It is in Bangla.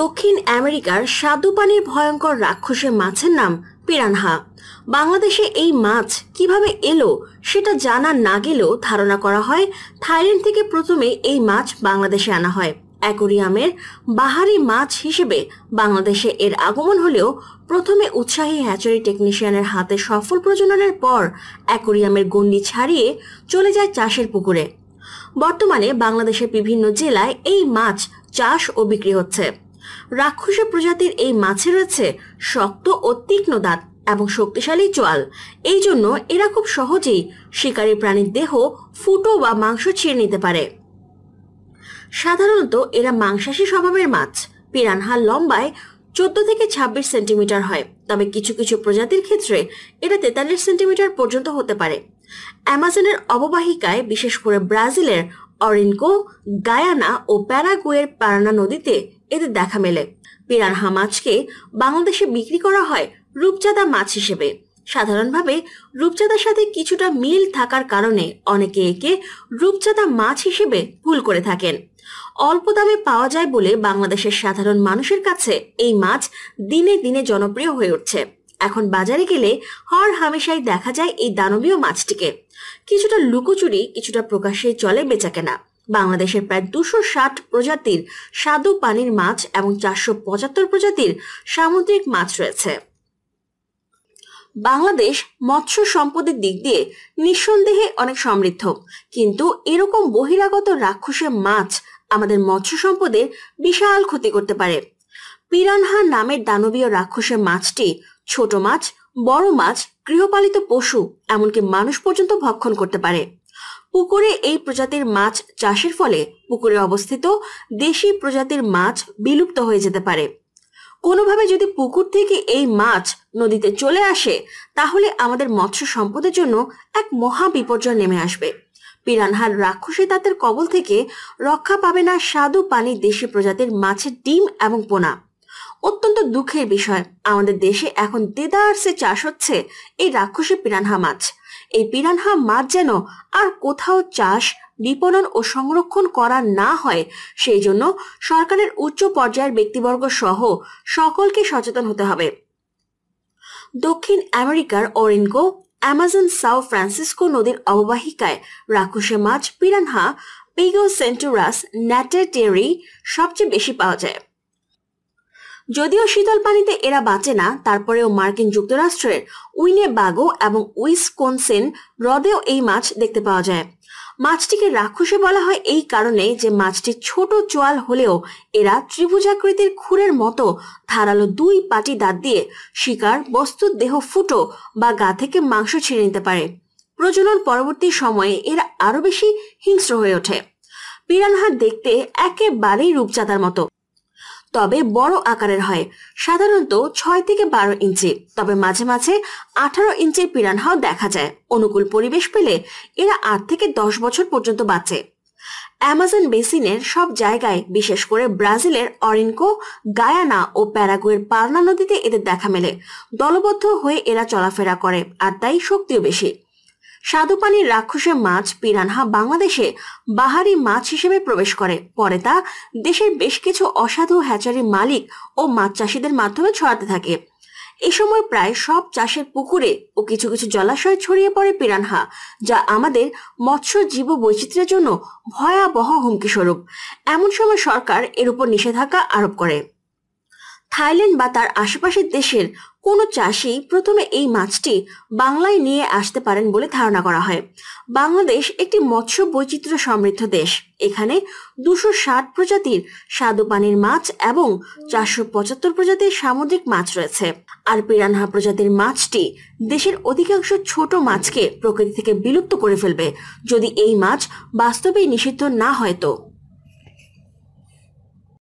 দক্ষিণ আমেরিকার স্বাদুপানির ভয়ঙ্কর রাক্ষসের মাছের নাম পিরানহা বাংলাদেশে এই মাছ কিভাবে এলো সেটা জানা না গেলেও ধারণা করা হয় থাইল্যান্ড থেকে প্রথমে এই মাছ বাংলাদেশে আনা হয় অ্যাকোরিয়ামের বাহারি মাছ হিসেবে বাংলাদেশে এর আগমন হলেও প্রথমে উৎসাহী হ্যাচারি টেকনিশিয়ানের হাতে সফল প্রজননের পর অ্যাকোরিয়ামের গণ্ডি ছাড়িয়ে চলে যায় চাষের পুকুরে বর্তমানে বাংলাদেশের বিভিন্ন জেলায় এই মাছ চাষ ও বিক্রি হচ্ছে রাক্ষসী প্রজাতির এই মাছে রয়েছে শক্ত ও তীক্ষ্ণ দাঁত এবং শক্তিশালী চোয়াল এই জন্য এরা খুব সহজেই শিকারী প্রাণীর দেহ ফুটো বা মাংস ছিঁড়ে নিতে পারে সাধারণত এরা মাংসাশী স্বভাবের মাছ পিরানহা লম্বায় চোদ্দ থেকে ২৬ সেন্টিমিটার হয় তবে কিছু কিছু প্রজাতির ক্ষেত্রে এটা তেতাল্লিশ সেন্টিমিটার পর্যন্ত হতে পারে অ্যামাজনের অববাহিকায় বিশেষ করে ব্রাজিলের অরিনকো গায়ানা ও প্যারাগুয়ের পারানা নদীতে এদের দেখা মেলে পিরানহা মাছকে বাংলাদেশে বিক্রি করা হয় রূপচাঁদা মাছ হিসেবে সাধারণভাবে রূপচাঁদার সাথে কিছুটা মিল থাকার কারণে অনেকে একে রূপচাঁদা মাছ হিসেবে ভুল করে থাকেন অল্প দামে পাওয়া যায় বলে বাংলাদেশের সাধারণ মানুষের কাছে এই মাছ দিনে দিনে জনপ্রিয় হয়ে উঠছে এখন বাজারে গেলে হর হামেশাই দেখা যায় এই দানবীয় মাছটিকে কিছুটা লুকোচুরি কিছুটা প্রকাশ্যে চলে বেচা কেনা বাংলাদেশের প্রায় দুশো ষাট প্রজাতির স্বাদু পানির মাছ এবং চারশো পঁচাত্তর প্রজাতির সামুদ্রিক মাছ রয়েছে বাংলাদেশ মৎস্য সম্পদের দিক দিয়ে নিঃসন্দেহে অনেক সমৃদ্ধ কিন্তু এরকম বহিরাগত রাক্ষসে মাছ আমাদের মৎস্য সম্পদের বিশাল ক্ষতি করতে পারে পিরানহা নামের দানবীয় রাক্ষসের মাছটি ছোট মাছ বড় মাছ গৃহপালিত পশু এমনকি মানুষ পর্যন্ত ভক্ষণ করতে পারে পুকুরে এই প্রজাতির মাছ চাষের ফলে পুকুরে অবস্থিত দেশি প্রজাতির মাছ বিলুপ্ত হয়ে যেতে পারে কোনোভাবে যদি পুকুর থেকে এই মাছ নদীতে চলে আসে তাহলে আমাদের মৎস্য সম্পদের জন্য এক মহা বিপর্যয় নেমে আসবে পিরানহার রাক্ষসী দাঁতের কবল থেকে রক্ষা পাবে না স্বাদু পানি দেশি প্রজাতির মাছের ডিম এবং পোনা অত্যন্ত দুঃখের বিষয় আমাদের দেশে এখন দেদারসে চাষ হচ্ছে এই রাক্ষসী পিরানহা মাছ এই পিরানহা মাছ যেন আর কোথাও চাষ বিপণন ও সংরক্ষণ করা না হয় সেই জন্য সরকারের উচ্চ পর্যায়ের ব্যক্তিবর্গ সহ সকলকে সচেতন হতে হবে দক্ষিণ আমেরিকার অরিনকো অ্যামাজন সাউ ফ্রান্সিসকো নদীর অববাহিকায় রাক্ষসে মাছ পিরানহা পিগো সেন্টুরাস ন্যাটেটেরি সবচেয়ে বেশি পাওয়া যায় যদিও শীতল পানিতে এরা বাঁচে না তারপরেও মার্কিন যুক্তরাষ্ট্রের উইনে বাগো এবং কোনসেন হ্রদেও এই মাছ দেখতে পাওয়া যায় মাছটিকে রাক্ষসে বলা হয় এই কারণে যে মাছটি ছোট চোয়াল হলেও এরা ত্রিভুজাকৃতির খুরের মতো ধারালো দুই পাটি দাঁত দিয়ে শিকার বস্তুর দেহ ফুটো বা গা থেকে মাংস ছিঁড়ে নিতে পারে প্রজনন পরবর্তী সময়ে এরা আরো বেশি হিংস্র হয়ে ওঠে পিরানহা দেখতে একেবারেই রূপচাতার মতো তবে বড় আকারের হয় সাধারণত ছয় থেকে বারো ইঞ্চি তবে মাঝে মাঝে আঠারো ইঞ্চির পিরানহাও দেখা যায় অনুকূল পরিবেশ পেলে এরা আট থেকে দশ বছর পর্যন্ত বাঁচে অ্যামাজন বেসিনের সব জায়গায় বিশেষ করে ব্রাজিলের অরিনকো গায়ানা ও প্যারাগুয়ের পার্না নদীতে এদের দেখা মেলে দলবদ্ধ হয়ে এরা চলাফেরা করে আর তাই শক্তিও বেশি স্বাদুপানির রাক্ষসের মাছ পিরানহা বাংলাদেশে বাহারি মাছ হিসেবে প্রবেশ করে পরে তা দেশের বেশ কিছু অসাধু হ্যাচারি মালিক ও মাছ চাষিদের মাধ্যমে ছড়াতে থাকে এ সময় প্রায় সব চাষের পুকুরে ও কিছু কিছু জলাশয় ছড়িয়ে পড়ে পিরানহা যা আমাদের মৎস্য জীব বৈচিত্র্যের জন্য ভয়াবহ হুমকি স্বরূপ এমন সময় সরকার এর উপর নিষেধাজ্ঞা আরোপ করে থাইল্যান্ড বা তার আশেপাশের দেশের কোনো চাষি প্রথমে এই মাছটি বাংলায় নিয়ে আসতে পারেন বলে ধারণা করা হয় বাংলাদেশ একটি মৎস্য বৈচিত্র্য সমৃদ্ধ দেশ এখানে দুশো ষাট প্রজাতির স্বাদু পানির মাছ এবং চারশো পঁচাত্তর প্রজাতির সামুদ্রিক মাছ রয়েছে আর পিরানহা প্রজাতির মাছটি দেশের অধিকাংশ ছোট মাছকে প্রকৃতি থেকে বিলুপ্ত করে ফেলবে যদি এই মাছ বাস্তবে নিষিদ্ধ না হয় তো